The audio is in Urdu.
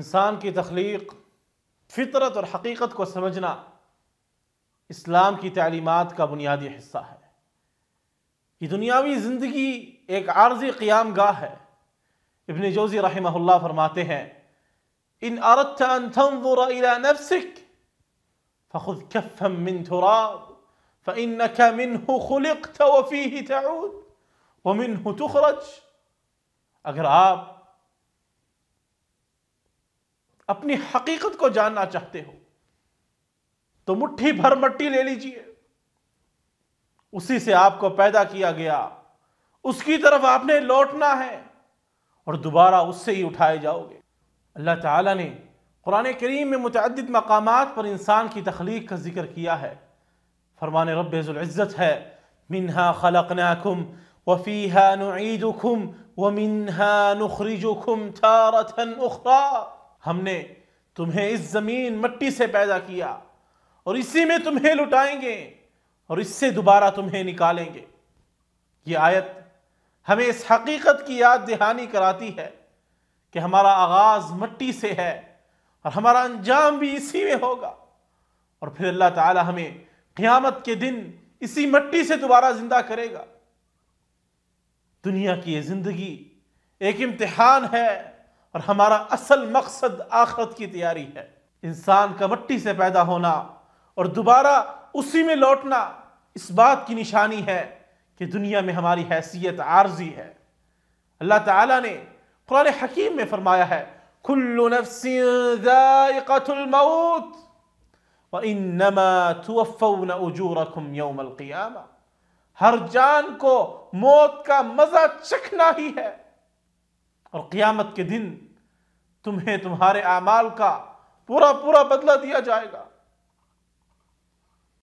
انسان کی تخلیق فطرت اور حقیقت کو سمجھنا اسلام کی تعلیمات کا بنیادی حصہ ہے یہ دنیاوی زندگی ایک عارضی قیام گاہ ہے ابن جوزی رحمہ اللہ فرماتے ہیں ان اردت ان تنظر الى نفسك فخذ كفا من تراب فانك منه خلقت وفيه تعود ومنه تخرج اگر آپ اپنی حقیقت کو جاننا چاہتے ہو تو مٹھی بھر مٹی لے لیجئے اسی سے آپ کو پیدا کیا گیا اس کی طرف آپ نے لوٹنا ہے اور دوبارہ اس سے ہی اٹھائے جاؤ گے اللہ تعالیٰ نے قرآن کریم میں متعدد مقامات پر انسان کی تخلیق کا ذکر کیا ہے فرمان رب العزت ہے منہا خلقناکم وفیہا نعیدکم ومنہا نخرجکم تارتا اخری ہم نے تمہیں اس زمین مٹی سے پیدا کیا اور اسی میں تمہیں لٹائیں گے اور اس سے دوبارہ تمہیں نکالیں گے یہ آیت ہمیں اس حقیقت کی یاد دہانی کراتی ہے کہ ہمارا آغاز مٹی سے ہے اور ہمارا انجام بھی اسی میں ہوگا اور پھر اللہ تعالی ہمیں قیامت کے دن اسی مٹی سے دوبارہ زندہ کرے گا دنیا کی یہ زندگی ایک امتحان ہے اور ہمارا اصل مقصد آخرت کی تیاری ہے انسان کا مٹی سے پیدا ہونا اور دوبارہ اسی میں لوٹنا اس بات کی نشانی ہے کہ دنیا میں ہماری حیثیت عارضی ہے اللہ تعالیٰ نے قرآن حکیم میں فرمایا ہے کلو الْقِيَامَةِ ہر جان کو موت کا مزہ چکھنا ہی ہے اور قیامت کے دن تمہیں تمہارے اعمال کا پورا پورا بدلہ دیا جائے گا